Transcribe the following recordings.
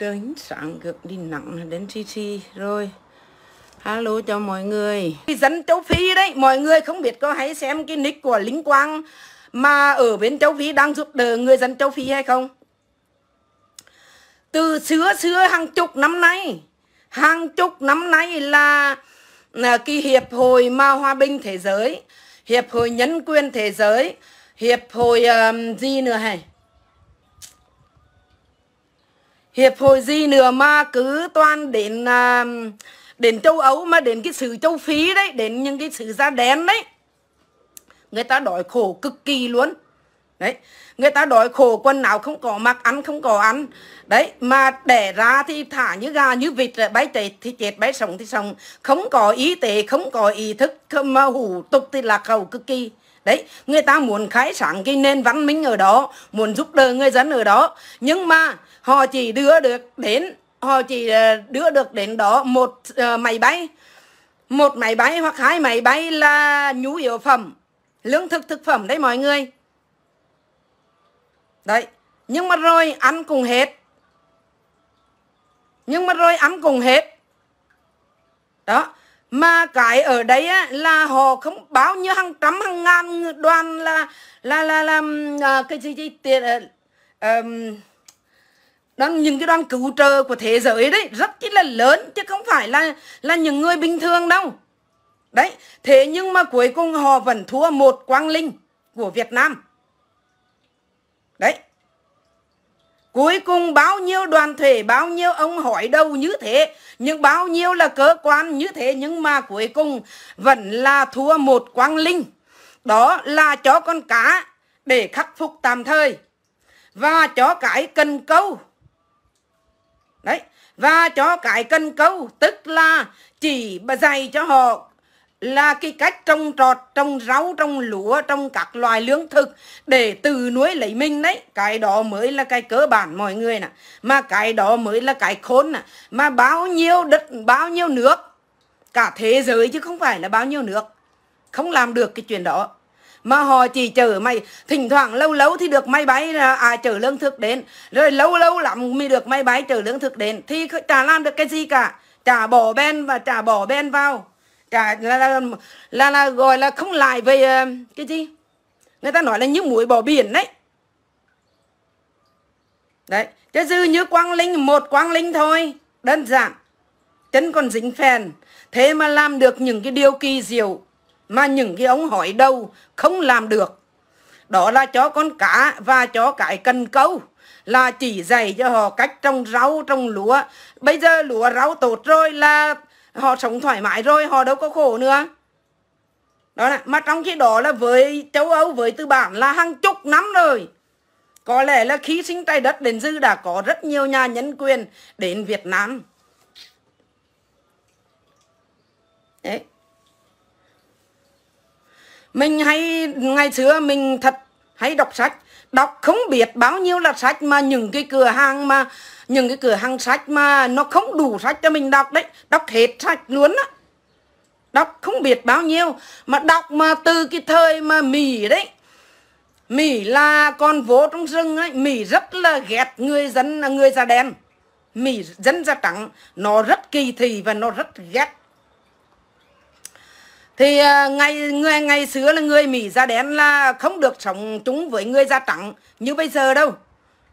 đến sáng cực đi nặng đến chi chi rồi hello cho mọi người Dân châu Phi đấy Mọi người không biết có hãy xem cái nick của Linh Quang Mà ở bên châu Phi đang giúp đỡ người dân châu Phi hay không Từ xưa xưa hàng chục năm nay Hàng chục năm nay là, là Cái Hiệp hội mà Hòa bình Thế giới Hiệp hội Nhân quyền Thế giới Hiệp hội um, gì nữa hay hiệp hội gì nữa mà cứ toàn đến à, đến châu Âu mà đến cái sự châu Phi đấy đến những cái sự da đen đấy người ta đói khổ cực kỳ luôn đấy người ta đói khổ quần nào không có mặc ăn không có ăn đấy mà đẻ ra thì thả như gà như vịt bay chết thì chết bay sống thì sống không có ý tế không có ý thức không mà hủ tục thì lạc hậu cực kỳ Đấy, người ta muốn khai sáng cái nền văn minh ở đó, muốn giúp đỡ người dân ở đó. Nhưng mà họ chỉ đưa được đến, họ chỉ ờ, đưa được đến đó một uh, máy bay, một máy bay hoặc hai máy bay là nhu yếu phẩm, lương thực thực phẩm đấy mọi người. Đấy, nhưng mà rồi ăn cùng hết. Nhưng mà rồi ăn cùng hết. Đó, mà cái ở đấy á, là họ không bao nhiêu hàng trăm hàng ngàn đoàn là là là làm à, cái gì gì tiền um, đoàn, những cái đoàn cứu trợ của thế giới đấy rất chi là lớn chứ không phải là là những người bình thường đâu đấy thế nhưng mà cuối cùng họ vẫn thua một quang linh của Việt Nam đấy Cuối cùng bao nhiêu đoàn thể, bao nhiêu ông hỏi đâu như thế, nhưng bao nhiêu là cơ quan như thế, nhưng mà cuối cùng vẫn là thua một quang linh. Đó là cho con cá để khắc phục tạm thời. Và cho cái cần câu. Đấy, và cho cái cần câu, tức là chỉ dạy cho họ là cái cách trồng trọt, trồng rau, trồng lúa, trồng các loài lương thực để từ nuôi lấy mình đấy. Cái đó mới là cái cơ bản mọi người nè. Mà cái đó mới là cái khốn nè. Mà bao nhiêu đất, bao nhiêu nước, cả thế giới chứ không phải là bao nhiêu nước. Không làm được cái chuyện đó. Mà họ chỉ chở mày, thỉnh thoảng lâu lâu thì được máy bay à, chở lương thực đến. Rồi lâu lâu lắm mới được máy bay chở lương thực đến. Thì chả làm được cái gì cả. Chả bỏ ben và chả bỏ ben vào cả là, là là là gọi là không lại về ờ, cái gì người ta nói là như mũi bỏ biển đấy đấy cái dư như quang linh một quang linh thôi đơn giản chân còn dính phèn thế mà làm được những cái điều kỳ diệu mà những cái ông hỏi đâu không làm được đó là cho con cá và cho cái cần câu là chỉ dạy cho họ cách trồng rau trồng lúa bây giờ lúa rau tốt rồi là họ sống thoải mái rồi họ đâu có khổ nữa đó là mà trong khi đó là với châu âu với tư bản là hàng chục năm rồi có lẽ là khi sinh trái đất đến dư đã có rất nhiều nhà nhân quyền đến việt nam đấy mình hay ngày xưa mình thật hay đọc sách đọc không biết bao nhiêu là sách mà những cái cửa hàng mà những cái cửa hàng sách mà nó không đủ sách cho mình đọc đấy đọc hết sách luôn á đọc không biết bao nhiêu mà đọc mà từ cái thời mà mỹ đấy mỹ là con vố trong rừng ấy mỹ rất là ghét người dân người da đen mỹ dân da trắng nó rất kỳ thị và nó rất ghét thì à, ngày người ngày xưa là người Mỹ da đen là không được sống chúng với người da trắng như bây giờ đâu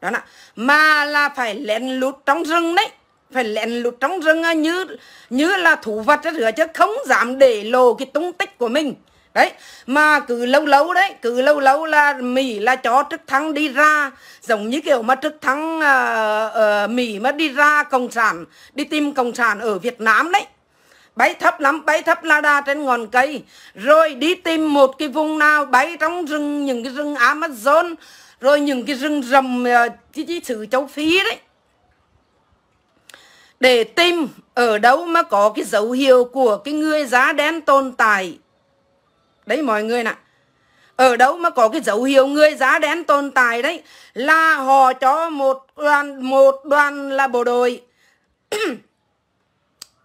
đó là mà là phải lén lút trong rừng đấy phải lén lút trong rừng à, như như là thú vật rửa chứ không dám để lộ cái tung tích của mình đấy mà cứ lâu lâu đấy cứ lâu lâu là mỹ là cho trực thăng đi ra giống như kiểu mà trực thăng uh, uh, mỹ mà đi ra cộng sản đi tìm cộng sản ở việt nam đấy bấy thấp lắm bấy thấp la đà trên ngọn cây rồi đi tìm một cái vùng nào bấy trong rừng những cái rừng Amazon rồi những cái rừng rầm ờ, cái uh, xứ châu Phi đấy để tìm ở đâu mà có cái dấu hiệu của cái người giá đen tồn tại đấy mọi người nè ở đâu mà có cái dấu hiệu người giá đen tồn tại đấy là họ cho một đoàn một đoàn là bộ đội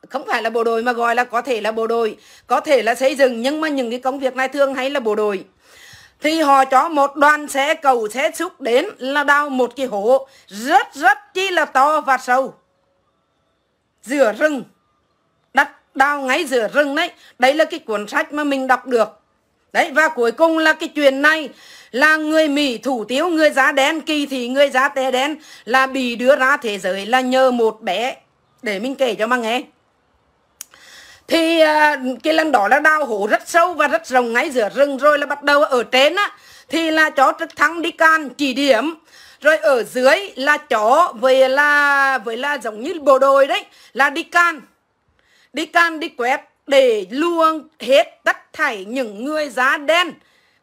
không phải là bộ đội mà gọi là có thể là bộ đội có thể là xây dựng nhưng mà những cái công việc này thường hay là bộ đội thì họ cho một đoàn xe cầu xe xúc đến là đào một cái hố rất rất chi là to và sâu giữa rừng đặt đào ngay giữa rừng đấy đấy là cái cuốn sách mà mình đọc được đấy và cuối cùng là cái chuyện này là người Mỹ thủ tiếu người giá đen kỳ thì người giá tê đen là bị đưa ra thế giới là nhờ một bé để mình kể cho mà nghe thì à, cái lần đó là đào hố rất sâu và rất rộng ngay giữa rừng rồi là bắt đầu ở trên á thì là chó trực thăng đi can chỉ điểm rồi ở dưới là chó về là với là giống như bộ đội đấy là đi can đi can đi quét để luôn hết tất thảy những người da đen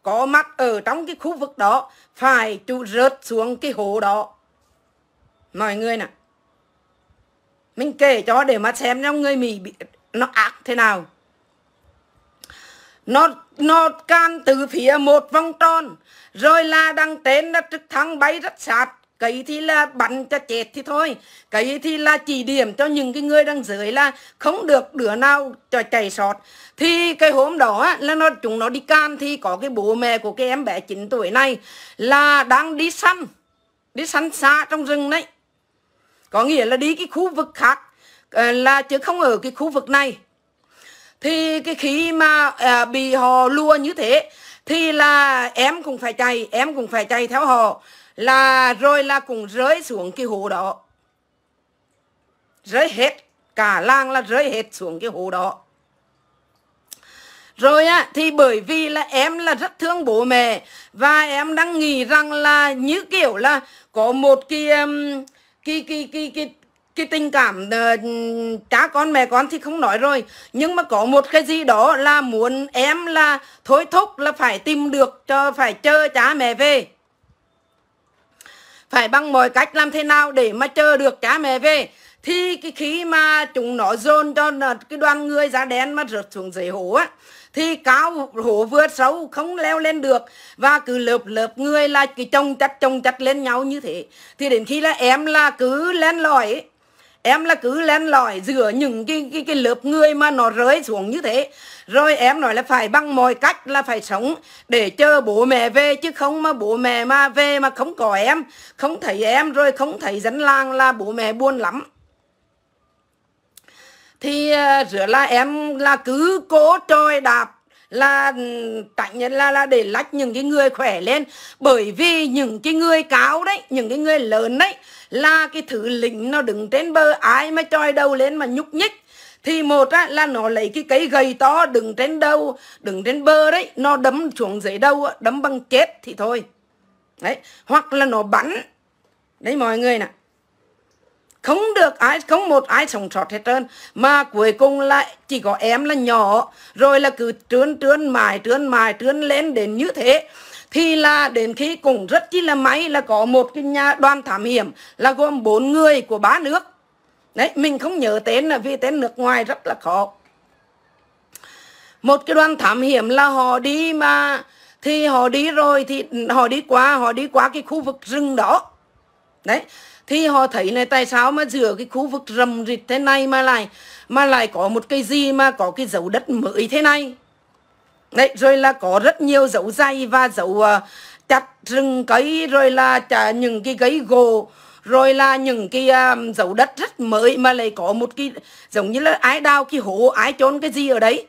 có mặt ở trong cái khu vực đó phải trụ rớt xuống cái hố đó mọi người nè mình kể cho để mà xem cho người mỹ biết nó ác thế nào nó nó can từ phía một vòng tròn rồi là đăng tên là trực thăng bay rất sát cái thì là bắn cho chết thì thôi cái thì là chỉ điểm cho những cái người đang dưới là không được đứa nào cho chạy sọt, thì cái hôm đó là nó chúng nó đi can thì có cái bố mẹ của cái em bé 9 tuổi này là đang đi săn đi săn xa trong rừng đấy có nghĩa là đi cái khu vực khác Ờ, là chứ không ở cái khu vực này thì cái khi mà à, bị họ lùa như thế thì là em cũng phải chạy em cũng phải chạy theo họ là rồi là cũng rơi xuống cái hồ đó rơi hết cả làng là rơi hết xuống cái hồ đó rồi á thì bởi vì là em là rất thương bố mẹ và em đang nghĩ rằng là như kiểu là có một cái um, cái cái cái cái cái tình cảm uh, cha con mẹ con thì không nói rồi nhưng mà có một cái gì đó là muốn em là thôi thúc là phải tìm được cho phải chờ cha mẹ về phải bằng mọi cách làm thế nào để mà chờ được cha mẹ về thì cái khí mà chúng nó dồn cho cái đoàn người da đen mà rớt xuống dưới hố á thì cao hố vượt sâu không leo lên được và cứ lợp lợp người là cái chồng chặt chồng chặt lên nhau như thế thì đến khi là em là cứ lên lỏi em là cứ len lỏi giữa những cái cái cái lớp người mà nó rơi xuống như thế rồi em nói là phải bằng mọi cách là phải sống để chờ bố mẹ về chứ không mà bố mẹ mà về mà không có em không thấy em rồi không thấy dân làng là bố mẹ buồn lắm thì à, rửa là em là cứ cố trôi đạp là tạnh là là để lách những cái người khỏe lên bởi vì những cái người cáo đấy những cái người lớn đấy là cái thứ lính nó đứng trên bờ ai mà choi đầu lên mà nhúc nhích thì một á, là nó lấy cái cây gầy to đứng trên đầu đứng trên bờ đấy nó đấm xuống dưới đầu đấm bằng chết thì thôi đấy hoặc là nó bắn đấy mọi người nè không được ai không một ai sống sót hết trơn mà cuối cùng lại chỉ có em là nhỏ rồi là cứ trươn trươn mài trươn mài trươn lên đến như thế thì là đến khi cũng rất chi là máy là có một cái nhà đoàn thảm hiểm là gồm bốn người của ba nước đấy mình không nhớ tên là vì tên nước ngoài rất là khó một cái đoàn thảm hiểm là họ đi mà thì họ đi rồi thì họ đi qua họ đi qua cái khu vực rừng đó đấy thì họ thấy này tại sao mà giữa cái khu vực rầm rịt thế này mà lại mà lại có một cái gì mà có cái dấu đất mới thế này đấy rồi là có rất nhiều dấu dây và dấu uh, chặt rừng cây rồi là chả những cái gấy gỗ rồi là những cái um, dấu đất rất mới mà lại có một cái giống như là ái đào cái hố ái chôn cái gì ở đấy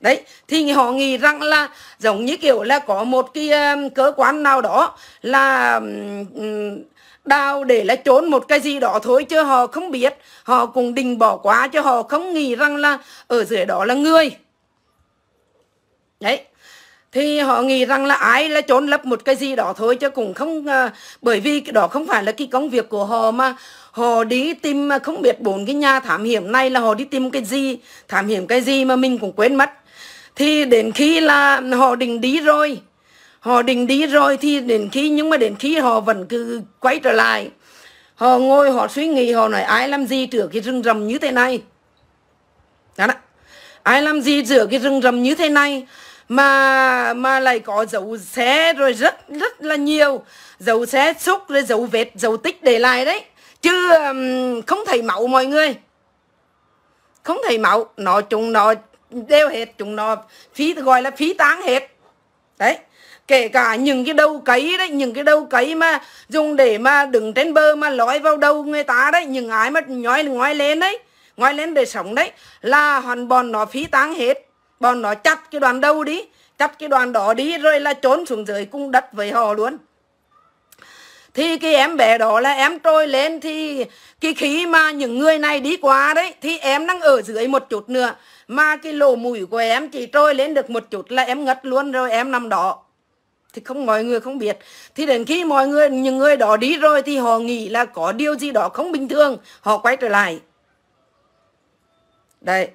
đấy thì họ nghĩ rằng là giống như kiểu là có một cái um, cơ quan nào đó là um, um, đào để là trốn một cái gì đó thôi chứ họ không biết họ cũng định bỏ quá cho họ không nghĩ rằng là ở dưới đó là người đấy thì họ nghĩ rằng là ai là trốn lấp một cái gì đó thôi chứ cũng không à, bởi vì cái đó không phải là cái công việc của họ mà họ đi tìm không biết bốn cái nhà thám hiểm này là họ đi tìm cái gì thám hiểm cái gì mà mình cũng quên mất thì đến khi là họ định đi rồi họ định đi rồi thì đến khi nhưng mà đến khi họ vẫn cứ quay trở lại họ ngồi họ suy nghĩ họ nói ai làm gì trước cái rừng rầm như thế này đó, đó. ai làm gì giữa cái rừng rầm như thế này mà mà lại có dấu xe rồi rất rất là nhiều dấu xe xúc rồi dấu vết dấu tích để lại đấy chứ không thấy máu mọi người không thấy máu nó chúng nó đeo hết chúng nó phí gọi là phí tán hết đấy kể cả những cái đầu cấy đấy những cái đầu cấy mà dùng để mà đứng trên bờ mà lói vào đầu người ta đấy những ai mà nhói ngoái lên đấy ngoái lên để sống đấy là hoàn bọn nó phí tán hết bọn nó chặt cái đoàn đầu đi chặt cái đoàn đó đi rồi là trốn xuống dưới cung đất với họ luôn thì cái em bé đó là em trôi lên thì cái khí mà những người này đi qua đấy thì em đang ở dưới một chút nữa mà cái lỗ mũi của em chỉ trôi lên được một chút là em ngất luôn rồi em nằm đó thì không mọi người không biết thì đến khi mọi người những người đó đi rồi thì họ nghĩ là có điều gì đó không bình thường họ quay trở lại đây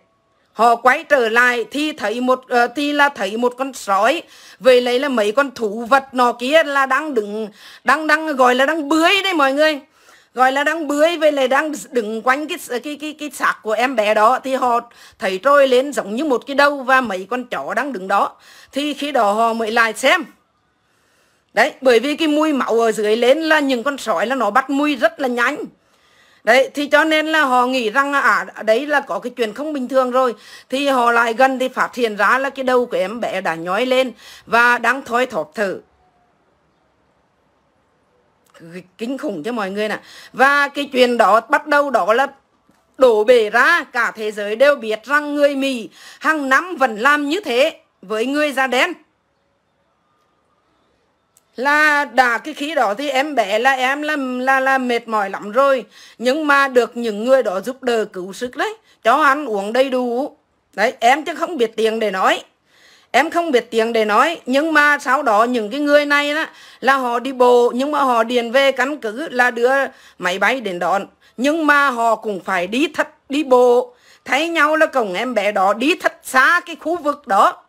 họ quay trở lại thì thấy một uh, thì là thấy một con sói về lấy là mấy con thú vật nọ kia là đang đứng đang đang gọi là đang bưới đấy mọi người gọi là đang bưới về lại đang đứng quanh cái cái cái cái xác của em bé đó thì họ thấy trôi lên giống như một cái đâu và mấy con chó đang đứng đó thì khi đó họ mới lại xem đấy bởi vì cái mùi máu ở dưới lên là những con sói là nó bắt mùi rất là nhanh đấy thì cho nên là họ nghĩ rằng à đấy là có cái chuyện không bình thường rồi thì họ lại gần thì phát hiện ra là cái đầu của em bé đã nhói lên và đang thoi thóp thở kinh khủng cho mọi người nè và cái chuyện đó bắt đầu đó là đổ bể ra cả thế giới đều biết rằng người mì hàng năm vẫn làm như thế với người da đen là đã cái khí đó thì em bé là em là là là mệt mỏi lắm rồi nhưng mà được những người đó giúp đỡ cứu sức đấy cho ăn uống đầy đủ đấy em chứ không biết tiền để nói em không biết tiền để nói nhưng mà sau đó những cái người này đó là họ đi bộ nhưng mà họ điền về căn cứ là đưa máy bay đến đón nhưng mà họ cũng phải đi thật đi bộ thấy nhau là cổng em bé đó đi thật xa cái khu vực đó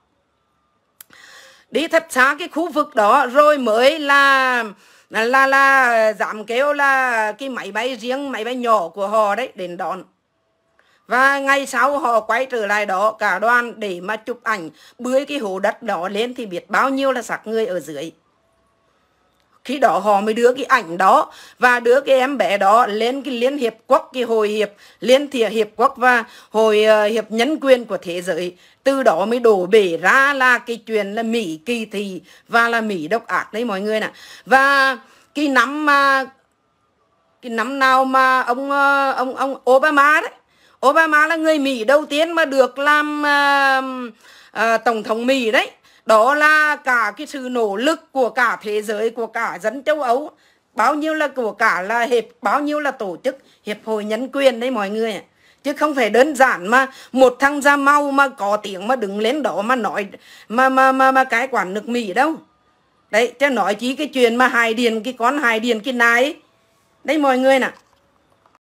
đi thật xa cái khu vực đó rồi mới là là là giảm kêu là cái máy bay riêng máy bay nhỏ của họ đấy đến đón và ngày sau họ quay trở lại đó cả đoàn để mà chụp ảnh bưới cái hồ đất đó lên thì biết bao nhiêu là xác người ở dưới khi đó họ mới đưa cái ảnh đó và đưa cái em bé đó lên cái liên hiệp quốc cái hội hiệp liên thiệp hiệp quốc và hội uh, hiệp nhân quyền của thế giới từ đó mới đổ bể ra là cái chuyện là mỹ kỳ thị và là mỹ độc ác đấy mọi người nè và cái năm mà cái năm nào mà ông ờ, ông ông Obama đấy Obama là người Mỹ đầu tiên mà được làm uh, uh, tổng thống Mỹ đấy đó là cả cái sự nỗ lực của cả thế giới của cả dân châu Âu bao nhiêu là của cả là hiệp bao nhiêu là tổ chức hiệp hội nhân quyền đấy mọi người chứ không phải đơn giản mà một thằng da mau mà có tiếng mà đứng lên đó mà nói mà mà mà, mà cái quản nước mỹ đâu đấy cho nói chí cái chuyện mà hài điền cái con hài điền cái này đấy mọi người nè